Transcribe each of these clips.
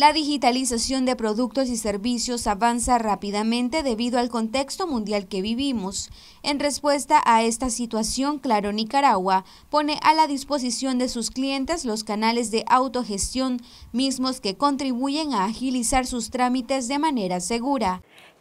La digitalización de productos y servicios avanza rápidamente debido al contexto mundial que vivimos. En respuesta a esta situación, Claro Nicaragua pone a la disposición de sus clientes los canales de autogestión, mismos que contribuyen a agilizar sus trámites de manera segura.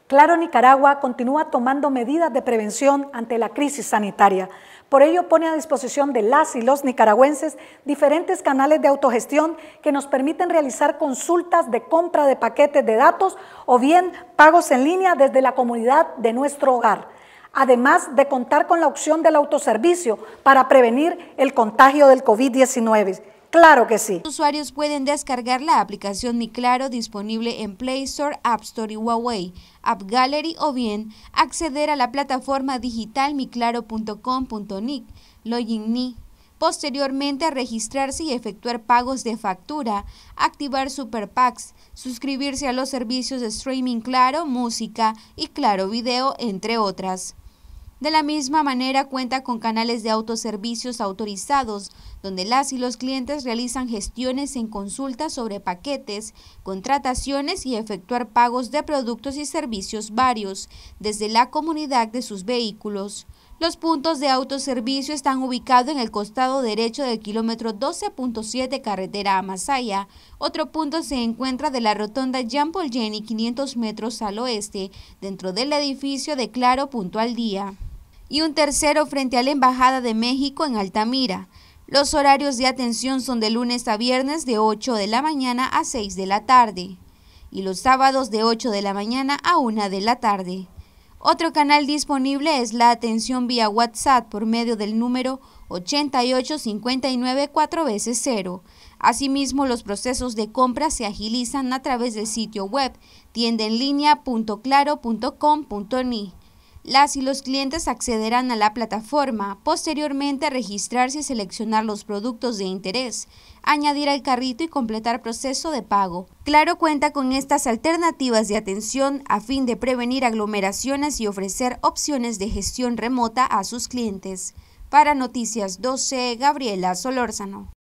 Claro, Nicaragua continúa tomando medidas de prevención ante la crisis sanitaria. Por ello, pone a disposición de las y los nicaragüenses diferentes canales de autogestión que nos permiten realizar consultas de compra de paquetes de datos o bien pagos en línea desde la comunidad de nuestro hogar además de contar con la opción del autoservicio para prevenir el contagio del COVID-19. Claro que sí. Los usuarios pueden descargar la aplicación Mi Claro disponible en Play Store, App Store y Huawei, App Gallery o bien acceder a la plataforma digital miclaro.com.nic, login Posteriormente registrarse y efectuar pagos de factura, activar Super suscribirse a los servicios de streaming Claro, música y Claro Video, entre otras. De la misma manera cuenta con canales de autoservicios autorizados, donde las y los clientes realizan gestiones en consultas sobre paquetes, contrataciones y efectuar pagos de productos y servicios varios desde la comunidad de sus vehículos. Los puntos de autoservicio están ubicados en el costado derecho del kilómetro 12.7 carretera a Masaya. Otro punto se encuentra de la rotonda Jean Paul Jenny 500 metros al oeste, dentro del edificio de Claro Punto al Día y un tercero frente a la Embajada de México en Altamira. Los horarios de atención son de lunes a viernes de 8 de la mañana a 6 de la tarde y los sábados de 8 de la mañana a 1 de la tarde. Otro canal disponible es la atención vía WhatsApp por medio del número 8859 4 veces 0. Asimismo, los procesos de compra se agilizan a través del sitio web tiendaenlinea.claro.com.ni. Las y los clientes accederán a la plataforma, posteriormente registrarse y seleccionar los productos de interés, añadir al carrito y completar proceso de pago. Claro cuenta con estas alternativas de atención a fin de prevenir aglomeraciones y ofrecer opciones de gestión remota a sus clientes. Para Noticias 12, Gabriela Solórzano.